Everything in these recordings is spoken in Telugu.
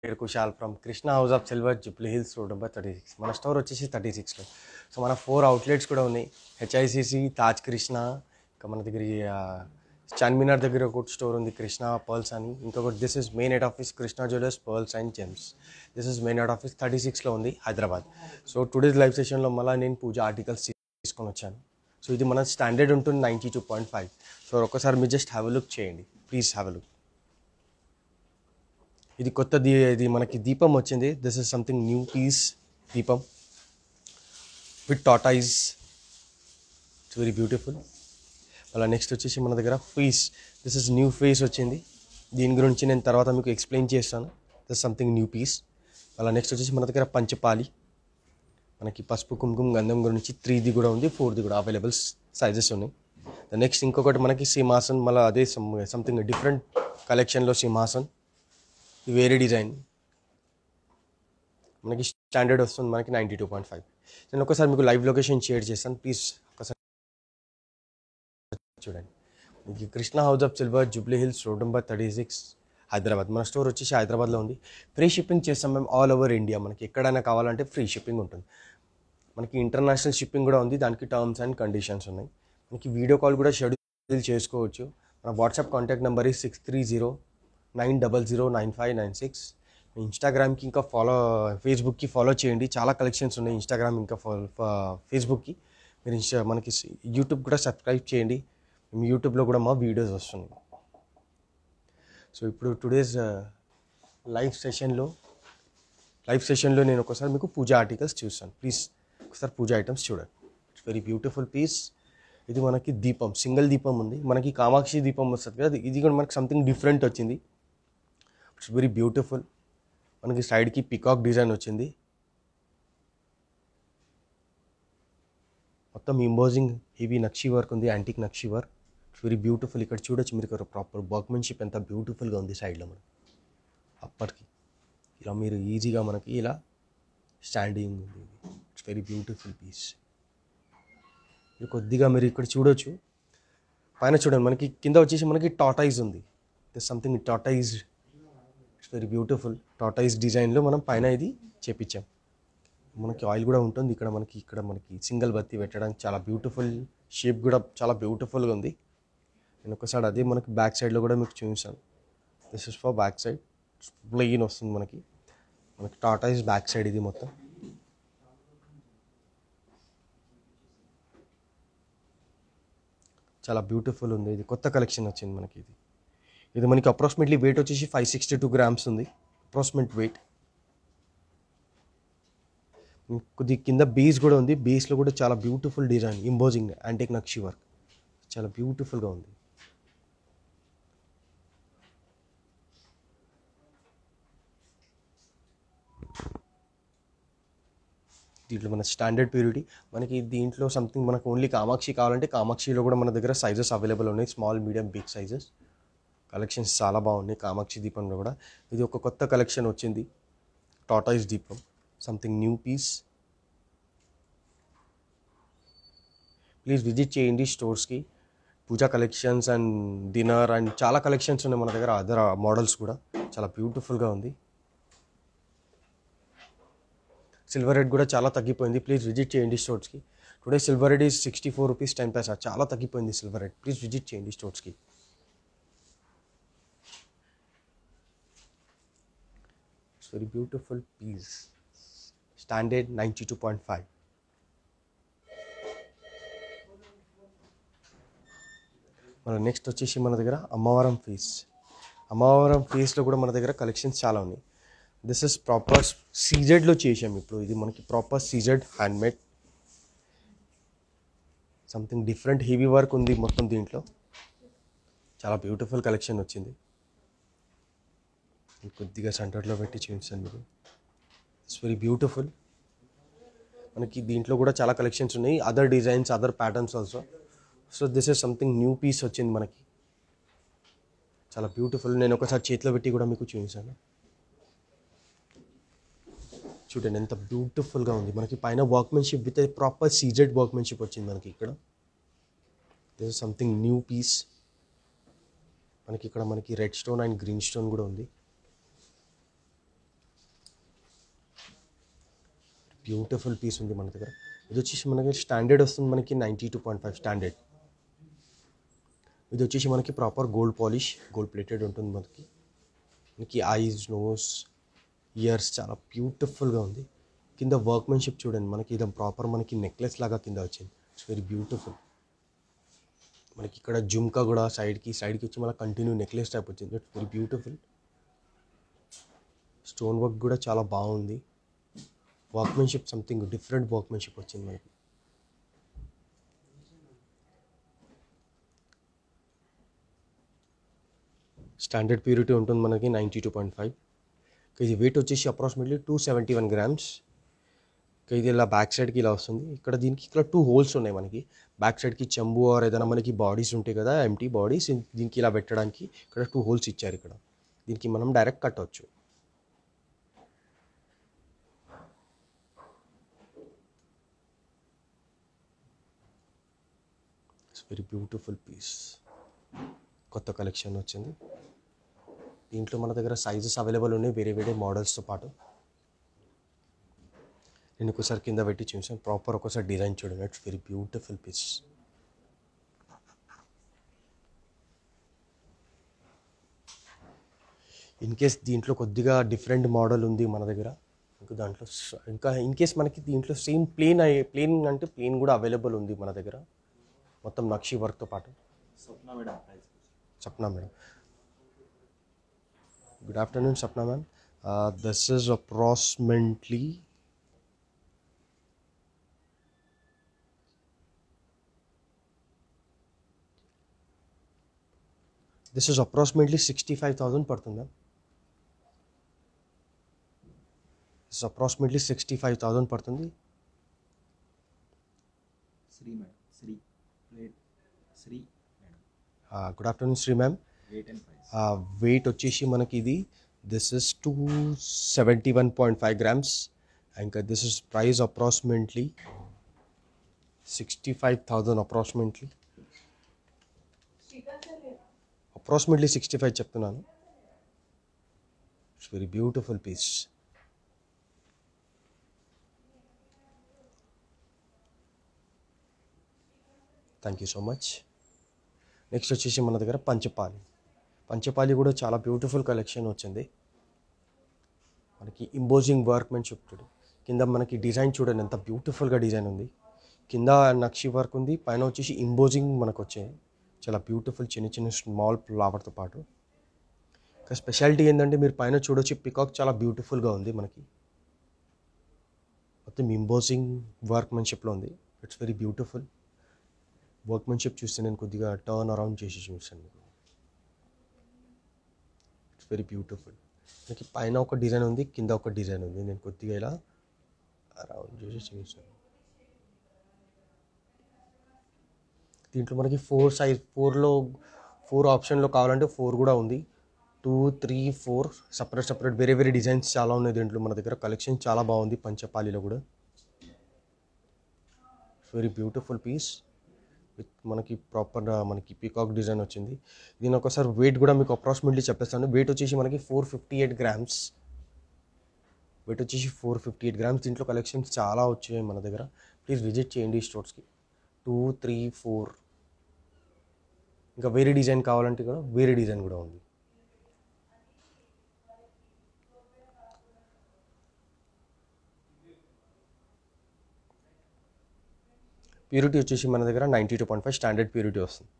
ఇక్కడ Kushal from Krishna house of Silver Jubilee Hills road number thirty six మన స్టోర్ వచ్చేసి థర్టీ సిక్స్లో సో మన ఫోర్ అవుట్లెట్స్ కూడా ఉన్నాయి హెచ్ఐసిసి తాజ్ కృష్ణ ఇంకా మన దగ్గర చార్మినార్ దగ్గర ఒక స్టోర్ ఉంది కృష్ణ పర్ల్స్ అని ఇంకొకటి this is main head office Krishna jewellers pearls and gems this is main head office thirty సిక్స్లో ఉంది హైదరాబాద్ సో టుడేస్ లైవ్ సెషన్లో మళ్ళీ నేను పూజ ఆర్టికల్స్ తీసుకొని వచ్చాను సో ఇది మన స్టాండర్డ్ ఉంటుంది ninety two point five so ఒకసారి మీరు జస్ట్ హ్యావ్ లుక్ చేయండి ప్లీజ్ హ్యావ్ లుక్ ఇది కొత్త దీ ఇది మనకి దీపం వచ్చింది this is something new piece దీపం with tortoise it's very beautiful అలా నెక్స్ట్ వచ్చేసి మన దగ్గర face this is new face వచ్చింది దీని గురించి నేను తర్వాత మీకు ఎక్స్ప్లెయిన్ చేస్తాను దిస్ సంథింగ్ న్యూ పీస్ అలా నెక్స్ట్ వచ్చేసి మన దగ్గర పంచపాలి మనకి పసుపు కుంకుమ గంధం గురించి త్రీది కూడా ఉంది ఫోర్ది కూడా అవైలబుల్ సైజెస్ ఉన్నాయి నెక్స్ట్ ఇంకొకటి మనకి సింహాసన్ మళ్ళీ అదే సంథింగ్ డిఫరెంట్ కలెక్షన్లో సింహాసన్ వేరే డిజైన్ మనకి స్టాండర్డ్ వస్తుంది మనకి నైంటీ టూ పాయింట్ ఫైవ్ నేను ఒకసారి మీకు లైవ్ లొకేషన్ షేర్ చేస్తాను ప్లీజ్ ఒకసారి చూడండి మీకు Krishna house of silver Jubilee Hills road number thirty six Hyderabad మన స్టోర్ వచ్చేసి హైదరాబాద్లో ఉంది ఫ్రీ షిప్పింగ్ చేస్తాం మేము ఆల్ ఓవర్ ఇండియా మనకి ఎక్కడైనా కావాలంటే ఫ్రీ షిప్పింగ్ ఉంటుంది మనకి ఇంటర్నేషనల్ షిప్పింగ్ కూడా ఉంది దానికి టర్మ్స్ అండ్ కండిషన్స్ ఉన్నాయి మనకి వీడియో కాల్ కూడా షెడ్యూల్ చేసుకోవచ్చు మన WhatsApp contact number six three zero nine double zero nine five nine six ఇన్స్టాగ్రామ్కి ఇంకా ఫాలో ఫేస్బుక్కి ఫాలో చేయండి చాలా కలెక్షన్స్ ఉన్నాయి ఇన్స్టాగ్రామ్ ఇంకా ఫేస్బుక్కి మీరు ఇన్స్టా మనకి యూట్యూబ్ కూడా సబ్స్క్రైబ్ చేయండి యూట్యూబ్లో కూడా మా వీడియోస్ వస్తున్నాయి సో ఇప్పుడు టుడేస్ లైవ్ సెషన్లో లైవ్ సెషన్లో నేను ఒకసారి మీకు పూజా ఆర్టికల్స్ చూస్తాను ప్లీజ్ ఒకసారి పూజా ఐటమ్స్ చూడండి ఇట్స్ వెరీ బ్యూటిఫుల్ పీస్ ఇది మనకి దీపం సింగిల్ దీపం ఉంది మనకి కామాక్షి దీపం వస్తుంది కదా ఇది కూడా మనకి సంథింగ్ డిఫరెంట్ వచ్చింది ఇట్స్ వెరీ బ్యూటిఫుల్ మనకి సైడ్కి పికాక్ డిజైన్ వచ్చింది మొత్తం ఇంబోజింగ్ హెవీ నక్షి వర్క్ ఉంది antique nakshi work it's very beautiful ఇక్కడ చూడొచ్చు మీరు ప్రాపర్ వర్క్మెన్షిప్ ఎంత బ్యూటిఫుల్గా ఉంది సైడ్లో మనం అప్పటికి ఇలా మీరు ఈజీగా మనకి ఇలా స్టాండింగ్ ఉంది ఇట్స్ వెరీ బ్యూటిఫుల్ పీస్ మీరు కొద్దిగా మీరు ఇక్కడ చూడొచ్చు పైన చూడండి మనకి కింద వచ్చేసి మనకి టాటైజ్ ఉంది this something tortoised it's very beautiful tortoise డిజైన్లో మనం పైన ఇది చేపించాం మనకి ఆయిల్ కూడా ఉంటుంది ఇక్కడ మనకి ఇక్కడ మనకి సింగిల్ బత్తి పెట్టడానికి చాలా బ్యూటిఫుల్ షేప్ కూడా చాలా బ్యూటిఫుల్గా ఉంది నేను ఒకసారి అదే మనకి బ్యాక్ సైడ్లో కూడా మీకు చూపిస్తాను this is for back side plain వస్తుంది మనకి మనకి టాటాయిస్ బ్యాక్ సైడ్ ఇది మొత్తం చాలా బ్యూటిఫుల్ ఉంది ఇది కొత్త కలెక్షన్ వచ్చింది మనకి ఇది ఇది మనకి అప్రాక్సిమేట్లీ వెయిట్ వచ్చేసి ఫైవ్ సిక్స్టీ టూ గ్రామ్స్ ఉంది అప్రాక్సిమేట్ వెయిట్ కొద్ది కింద బీస్ కూడా ఉంది బీస్లో కూడా చాలా beautiful design embossing antique nakshi work చాలా బ్యూటిఫుల్గా ఉంది దీంట్లో మన స్టాండర్డ్ ప్యూరిటీ మనకి దీంట్లో సంథింగ్ మనకు ఓన్లీ కామాక్షి కావాలంటే కామాక్షిలో కూడా మన దగ్గర సైజెస్ అవైలబుల్ ఉన్నాయి small medium big sizes collections చాలా బాగున్నాయి కామాక్షి దీపంలో కూడా ఇది ఒక కొత్త కలెక్షన్ వచ్చింది టాటాయిస్ దీపం something new piece please visit చేయండి స్టోర్స్కి puja collections and dinner and చాలా కలెక్షన్స్ ఉన్నాయి మన దగ్గర అదర్ మోడల్స్ uh, కూడా చాలా బ్యూటిఫుల్గా ఉంది సిల్వర్ రేట్ కూడా చాలా తగ్గిపోయింది ప్లీజ్ విజిట్ చేయండి స్టోర్స్కి today silver rate is sixty four rupees ten paisa చాలా తగ్గిపోయింది సిల్వర్ రేట్ ప్లీజ్ విజిట్ చేయండి స్టోర్స్కి It's very beautiful too Standard 92.5. మన నెక్స్ట్ వచ్చేసి మన దగ్గర అమ్మవరం ఫీస్ అమ్మవరం ఫీస్లో కూడా మన దగ్గర కలెక్షన్స్ చాలా ఉన్నాయి దిస్ ఇస్ ప్రాపర్ సీజెడ్లో చేసాం ఇప్పుడు ఇది మనకి proper CZ handmade something different heavy work ఉంది మొత్తం దీంట్లో చాలా బ్యూటిఫుల్ కలెక్షన్ వచ్చింది కొద్దిగా సెంటర్లో పెట్టి చూపిస్తాను మీకు ఇట్స్ వెరీ బ్యూటిఫుల్ మనకి దీంట్లో కూడా చాలా కలెక్షన్స్ ఉన్నాయి other designs other patterns also so this is something new piece వచ్చింది మనకి చాలా బ్యూటిఫుల్ నేను ఒకసారి చేతిలో పెట్టి కూడా మీకు చూపించాను చూడండి ఎంత బ్యూటిఫుల్గా ఉంది మనకి పైన workmanship with proper CZ workmanship వచ్చింది మనకి ఇక్కడ this is something new piece మనకి ఇక్కడ మనకి red stone and green stone కూడా ఉంది బ్యూటిఫుల్ పీస్ ఉంది మన దగ్గర ఇది వచ్చేసి మనకి స్టాండర్డ్ వస్తుంది మనకి ninety two point five standard ఇది వచ్చేసి మనకి proper gold polish gold plated ఉంటుంది మనకి మనకి ఐస్ నోస్ ఇయర్స్ చాలా బ్యూటిఫుల్గా ఉంది కింద వర్క్మెన్షిప్ చూడండి మనకి ఇది ప్రాపర్ మనకి నెక్లెస్ లాగా కింద వచ్చింది ఇట్స్ వెరీ బ్యూటిఫుల్ మనకి ఇక్కడ జుమ్కా కూడా సైడ్కి సైడ్కి వచ్చి మళ్ళీ కంటిన్యూ నెక్లెస్ టైప్ వచ్చింది it's very beautiful stone work కూడా చాలా బాగుంది వర్క్మెన్షిప్ సంథింగ్ డిఫరెంట్ వర్క్మెన్షిప్ వచ్చింది మనకి స్టాండర్డ్ ప్యూరిటీ ఉంటుంది మనకి నైంటీ టూ పాయింట్ ఫైవ్ ఇది వెయిట్ వచ్చేసి approximately two seventy one grams ఇది ఇలా బ్యాక్ సైడ్కి ఇలా వస్తుంది ఇక్కడ దీనికి ఇక్కడ టూ హోల్స్ ఉన్నాయి మనకి బ్యాక్ సైడ్కి చెంబు ఆర్ ఏదైనా మనకి బాడీస్ ఉంటాయి కదా ఎంటీ బాడీస్ దీనికి ఇలా పెట్టడానికి ఇక్కడ టూ హోల్స్ ఇచ్చారు ఇక్కడ దీనికి మనం డైరెక్ట్ కట్టవచ్చు ఇట్స్ వెరీ బ్యూటిఫుల్ పీస్ కొత్త కలెక్షన్ వచ్చింది దీంట్లో మన దగ్గర సైజెస్ అవైలబుల్ ఉన్నాయి వేరే వేరే మోడల్స్తో పాటు నేను ఒకసారి కింద పెట్టి చూసాను ప్రాపర్ ఒకసారి డిజైన్ చూడండి it's very beautiful piece in case దీంట్లో కొద్దిగా డిఫరెంట్ మోడల్ ఉంది మన దగ్గర ఇంకా దాంట్లో ఇంకా ఇన్ కేస్ మనకి దీంట్లో సేమ్ ప్లేన్ ప్లేన్ అంటే ప్లేన్ కూడా అవైలబుల్ ఉంది మన దగ్గర మొత్తం నక్షి వర్క్తో పాటు Swapna madam good afternoon Swapna ma'am this is approximately this is approximately sixty five thousand పడుతుంది ma'am this approximately sixty five thousand పడుతుంది Sri madam Sri Sri good afternoon Sri ma'am weight వచ్చేసి మనకి ఇది this is two seventy one point five grams ఇంకా this is price approximately sixty five thousand approximately approximately sixty five చెప్తున్నాను it's very beautiful piece thank you so much next వచ్చేసి మన దగ్గర పంచపాలి పంచపాలి కూడా చాలా బ్యూటిఫుల్ కలెక్షన్ వచ్చింది మనకి ఇంబోజింగ్ వర్క్మెన్షిప్ చూడు కింద మనకి డిజైన్ చూడండి ఎంత బ్యూటిఫుల్గా డిజైన్ ఉంది కింద నక్షి వర్క్ ఉంది పైన వచ్చేసి ఇంబోజింగ్ మనకు వచ్చాయి చాలా బ్యూటిఫుల్ చిన్న చిన్న స్మాల్ ఫ్లవర్తో పాటు ఇంకా స్పెషాలిటీ ఏంటంటే మీరు పైన చూడొచ్చి పికాక్ చాలా బ్యూటిఫుల్గా ఉంది మనకి మొత్తం వర్క్ వర్క్మెన్షిప్లో ఉంది ఇట్స్ వెరీ బ్యూటిఫుల్ వర్క్మెన్షిప్ చూస్తే నేను కొద్దిగా టర్న్ అరౌండ్ చేసి చూసాను మీకు ఇట్స్ వెరీ బ్యూటిఫుల్ మనకి పైన ఒక డిజైన్ ఉంది కింద ఒక డిజైన్ ఉంది నేను కొద్దిగా ఇలా అరౌండ్ చేసి చూసాను దీంట్లో మనకి ఫోర్ సైజ్ ఫోర్లో ఫోర్ ఆప్షన్లో కావాలంటే ఫోర్ కూడా ఉంది two three four separate separate వేరే వేరే డిజైన్స్ చాలా ఉన్నాయి దీంట్లో మన దగ్గర కలెక్షన్ చాలా బాగుంది పంచపాలిలో కూడా వెరీ బ్యూటిఫుల్ పీస్ విత్ మనకి ప్రాపర్ మనకి పీకాక్ డిజైన్ వచ్చింది దీని ఒకసారి వెయిట్ కూడా మీకు అప్రాక్సిమేట్లీ చెప్పేస్తాను వెయిట్ వచ్చేసి మనకి four fifty eight grams weight వచ్చేసి ఫోర్ ఫిఫ్టీ ఎయిట్ గ్రామ్స్ దీంట్లో కలెక్షన్స్ చాలా వచ్చాయి మన దగ్గర ప్లీజ్ విజిట్ చేయండి స్టోర్స్కి టూ త్రీ ఫోర్ ఇంకా వేరే డిజైన్ కావాలంటే కూడా వేరే డిజైన్ కూడా ఉంది ప్యూరిటీ వచ్చేసి మన దగ్గర ninety two point five standard purity వస్తుంది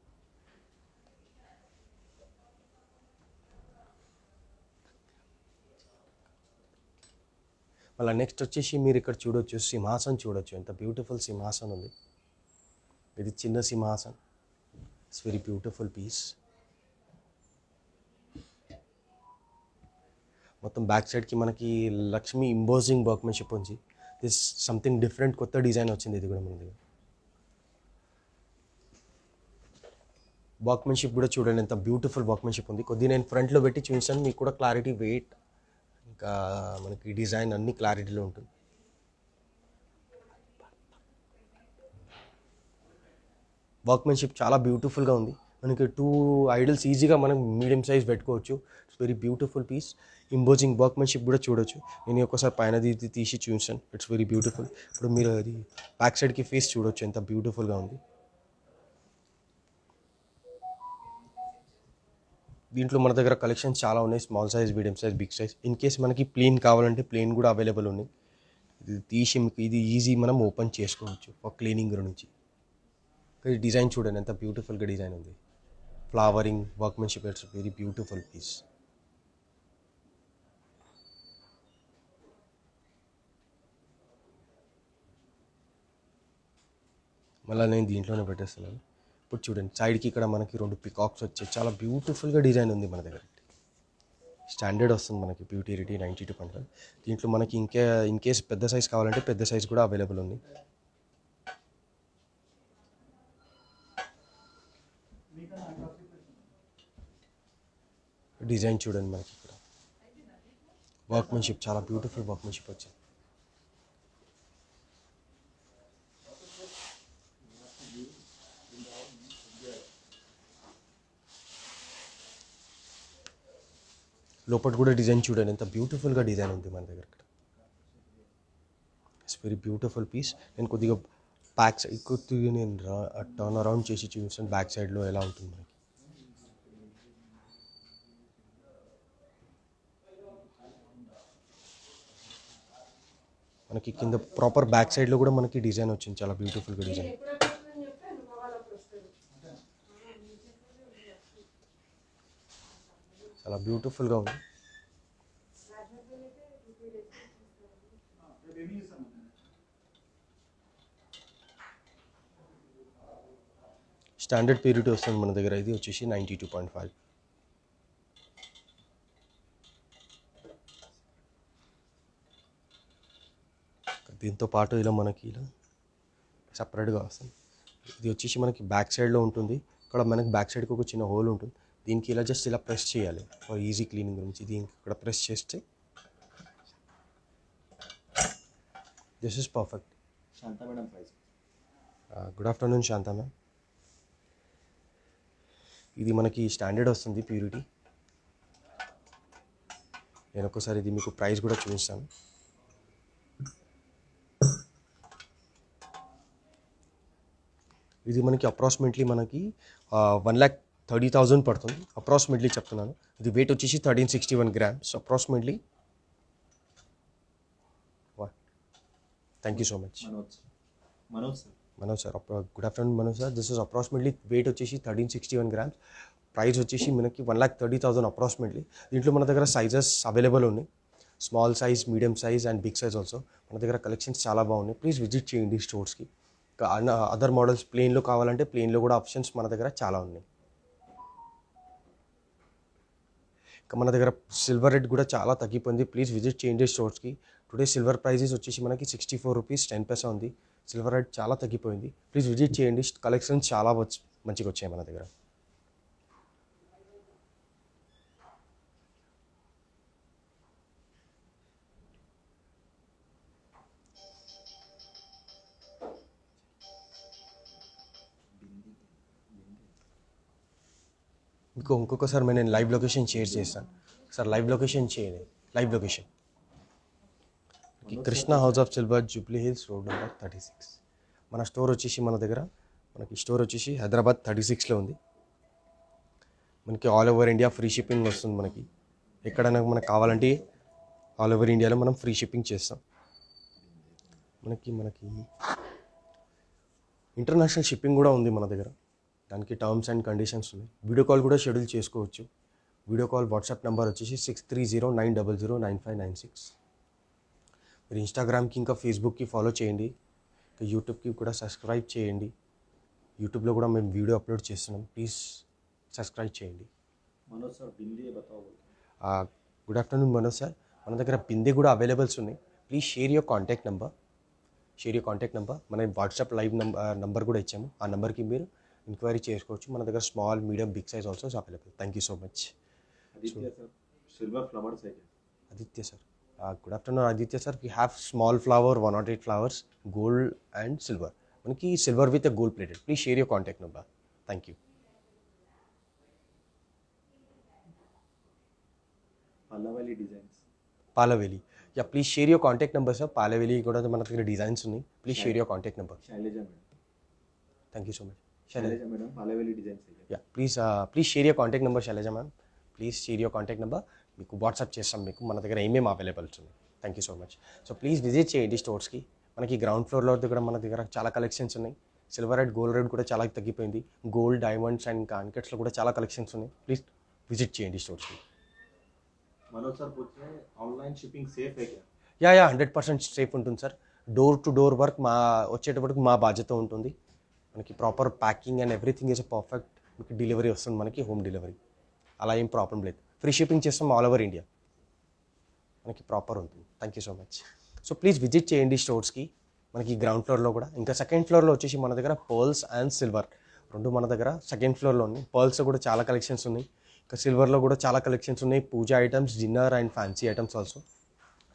మళ్ళీ నెక్స్ట్ వచ్చేసి మీరు ఇక్కడ చూడొచ్చు సింహాసనం చూడొచ్చు ఎంత బ్యూటిఫుల్ సింహాసనం ఉంది ఇది చిన్న సింహాసన్ ఇట్స్ వెరీ బ్యూటిఫుల్ పీస్ మొత్తం బ్యాక్ సైడ్కి మనకి లక్ష్మీ ఇంబోజింగ్ వర్క్మెన్షిప్ ఉంది దిస్ సంథింగ్ డిఫరెంట్ కొత్త డిజైన్ వచ్చింది ఇది కూడా మన దగ్గర వర్క్మెన్షిప్ కూడా చూడండి ఎంత బ్యూటిఫుల్ వర్క్మెన్షిప్ ఉంది కొద్ది నేను ఫ్రంట్లో పెట్టి చూపించాను మీకు కూడా క్లారిటీ వెయిట్ ఇంకా మనకి డిజైన్ అన్ని క్లారిటీలో ఉంటుంది వర్క్మెన్షిప్ చాలా బ్యూటిఫుల్గా ఉంది మనకి టూ ఐడల్స్ ఈజీగా మనం మీడియం సైజ్ పెట్టుకోవచ్చు it's very beautiful piece embossing workmanship కూడా చూడొచ్చు నేను ఒకసారి పైన తీసి చూసాను ఇట్స్ వెరీ బ్యూటిఫుల్ ఇప్పుడు మీరు అది బ్యాక్ సైడ్కి ఫేస్ చూడొచ్చు ఎంత బ్యూటిఫుల్గా ఉంది దీంట్లో మన దగ్గర కలెక్షన్స్ చాలా ఉన్నాయి small size medium size big size in case మనకి ప్లేన్ కావాలంటే ప్లేన్ కూడా అవైలబుల్ ఉన్నాయి ఇది తీసి ఇది ఈజీ మనం ఓపెన్ చేసుకోవచ్చు ఫర్ క్లీనింగ్ గురించి డిజైన్ చూడండి ఎంత బ్యూటిఫుల్గా డిజైన్ ఉంది flowering workmanship it's very beautiful piece మళ్ళీ నేను దీంట్లోనే పెట్టేస్తున్నాను ఇప్పుడు చూడండి సైడ్కి ఇక్కడ మనకి రెండు పికాక్స్ వచ్చాయి చాలా బ్యూటిఫుల్గా డిజైన్ ఉంది మన దగ్గర స్టాండర్డ్ వస్తుంది మనకి beauty ready ninety two hundred దీంట్లో మనకి ఇంకే ఇన్ కేస్ పెద్ద సైజ్ కావాలంటే పెద్ద సైజ్ కూడా అవైలబుల్ ఉంది డిజైన్ చూడండి మనకి ఇక్కడ వర్క్మెన్షిప్ చాలా బ్యూటిఫుల్ వర్క్మెన్షిప్ వచ్చింది लपटन चूँ ब्यूटिफुल डिजाइन उ मन दर इट्स वेरी ब्यूटिफुल पीस नीचे बैक् टर्न अरउंड चूं बैक् सैड मन की कॉपर बैक् मन की डिजन वाला ब्यूटिफुल डिजाइन చాలా బ్యూటిఫుల్గా ఉంది స్టాండర్డ్ ప్యూరిటీ వస్తుంది మన దగ్గర ఇది వచ్చేసి నైంటీ టూ పాయింట్ ఫైవ్ దీంతో పాటు ఇలా మనకి ఇలా సపరేట్గా వస్తుంది ఇది వచ్చేసి మనకి బ్యాక్ సైడ్లో ఉంటుంది ఇక్కడ మనకి బ్యాక్ సైడ్కి ఒక చిన్న హోల్ ఉంటుంది దీనికి ఇలా జస్ట్ ఇలా ప్రెస్ చేయాలి ఫర్ ఈజీ క్లీనింగ్ గురించి దీనికి ఇక్కడ ప్రెస్ చేస్తే this is perfect good afternoon Shanta ma'am ఇది మనకి స్టాండర్డ్ వస్తుంది ప్యూరిటీ నేను ఒక్కసారి ఇది మీకు ప్రైస్ కూడా చూపిస్తాను ఇది మనకి అప్రాక్సిమేట్లీ మనకి వన్ ల్యాక్ థర్టీ థౌజండ్ పడుతుంది అప్రాక్సిమేట్లీ చెప్తున్నాను ఇది వెయిట్ వచ్చేసి thirteen sixty one grams approximately thank you so much Manoj sir Manoj sir good afternoon Manoj sir this is approximately weight వచ్చేసి thirteen sixty one grams price వచ్చేసి మనకి one lakh thirty thousand approximately దీంట్లో మన దగ్గర సైజెస్ అవైలబుల్ ఉన్నాయి small size medium size and big size also మన దగ్గర కలెక్షన్స్ చాలా బాగున్నాయి ప్లీజ్ విజిట్ చేయండి స్టోర్స్కి అదర్ మోడల్స్ ప్లేన్లో కావాలంటే ప్లేన్లో కూడా ఆప్షన్స్ మన దగ్గర చాలా ఉన్నాయి మన దగ్గర సిల్వర్ రేట్ కూడా చాలా తగ్గిపోయింది ప్లీజ్ విజిట్ చేయండి స్టోర్స్కి టుడే సిల్వర్ ప్రైజెస్ వచ్చేసి మనకి sixty four rupees ten paisa ఉంది సిల్వర్ రేట్ చాలా తగ్గిపోయింది ప్లీజ్ విజిట్ చేయండి కలెక్షన్స్ చాలా మంచిగా వచ్చాయి మన దగ్గర మీకు ఇంకొకసారి నేను లైవ్ లొకేషన్ షేర్ చేస్తాను సార్ లైవ్ లొకేషన్ చేయండి live location Krishna house of silver Jubilee Hills road number thirty six మన స్టోర్ వచ్చేసి మన దగ్గర మనకి స్టోర్ వచ్చేసి హైదరాబాద్ థర్టీ సిక్స్లో ఉంది మనకి all over India free shipping వస్తుంది మనకి ఎక్కడైనా మనకు కావాలంటే ఆల్ ఓవర్ ఇండియాలో మనం ఫ్రీ షిప్పింగ్ చేస్తాం మనకి మనకి ఇంటర్నేషనల్ షిప్పింగ్ కూడా ఉంది మన దగ్గర దానికి టర్మ్స్ అండ్ కండిషన్స్ ఉన్నాయి వీడియో కాల్ కూడా షెడ్యూల్ చేసుకోవచ్చు వీడియో కాల్ వాట్సాప్ నెంబర్ వచ్చేసి six three zero nine double zero nine five nine six మీరు ఇన్స్టాగ్రామ్కి ఇంకా ఫేస్బుక్కి ఫాలో చేయండి ఇంకా యూట్యూబ్కి కూడా సబ్స్క్రైబ్ చేయండి యూట్యూబ్లో కూడా మేము వీడియో అప్లోడ్ చేస్తున్నాం ప్లీజ్ సబ్స్క్రైబ్ చేయండి Manoj sir good afternoon Manoj sir మన దగ్గర బిందే కూడా అవైలబుల్స్ ఉన్నాయి please share your contact number share your contact number మన వాట్సాప్ లైవ్ నెంబర్ నెంబర్ కూడా ఇచ్చాము ఆ నెంబర్కి మీరు ఎంక్వైరీ చేసుకోవచ్చు మన దగ్గర small medium big size also available thank you so much silver flowers Aditya sir good afternoon Aditya sir we have small flower one not eight flowers gold and silver మనకి silver with gold plated please share your contact number thank you Palaveli designs Palaveli yeah please share your contact number sir Palaveli కూడా మన దగ్గర డిజైన్స్ ఉన్నాయి please share your contact number Shailaja madam thank you so much please please Palaveli Designs. Yeah, please, please uh, please share your contact number, Shailaja మీకు వాట్సాప్ చేస్తాం మీకు మన దగ్గర ఏమేమి అవైలబుల్స్ ఉన్నాయి thank you so much so please visit చేయండి స్టోర్స్కి మనకి గ్రౌండ్ ఫ్లోర్లో కూడా మన దగ్గర చాలా కలెక్షన్స్ ఉన్నాయి సిల్వర్ రెడ్ గోల్డ్ రెడ్ కూడా చాలా తగ్గిపోయింది గోల్డ్ డైమండ్స్ అండ్ కాన్కెట్స్లో కూడా చాలా కలెక్షన్స్ ఉన్నాయి ప్లీజ్ విజిట్ చేయండి స్టోర్స్కి online shipping safe yeah yeah hundred percent safe ఉంటుంది sir door to door work మా వచ్చేటప్పటికి మా బాధ్యత ఉంటుంది మనకి proper packing and everything is perfect మీకు డెలివరీ వస్తుంది మనకి హోమ్ డెలివరీ అలా ఏం ప్రాబ్లం లేదు ఫ్రీ షిప్పింగ్ చేస్తాం ఆల్ ఓవర్ ఇండియా మనకి ప్రాపర్ ఉంటుంది thank you so much so please visit చేయండి స్టోర్స్కి మనకి గ్రౌండ్ ఫ్లోర్లో కూడా ఇంకా సెకండ్ ఫ్లోర్లో వచ్చేసి మన దగ్గర పర్ల్స్ అండ్ సిల్వర్ రెండు మన దగ్గర సెకండ్ ఫ్లోర్లో ఉన్నాయి పర్ల్స్ కూడా చాలా కలెక్షన్స్ ఉన్నాయి ఇంకా సిల్వర్లో కూడా చాలా కలెక్షన్స్ ఉన్నాయి puja items dinner and fancy items also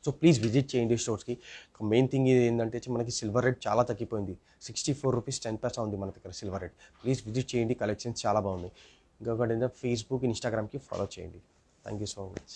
so please visit చేయండి స్టోర్స్కి మెయిన్ థింగ్ ఇది ఏంటంటే మనకి సిల్వర్ రేట్ చాలా తగ్గిపోయింది sixty four rupees ten percent ఉంది మన దగ్గర సిల్వర్ రేట్ ప్లీజ్ విజిట్ చేయండి కలెక్షన్స్ చాలా బాగున్నాయి ఇంకొకటి ఏంటంటే ఫేస్బుక్ ఇన్స్టాగ్రామ్కి ఫాలో చేయండి థ్యాంక్ యూ సో మచ్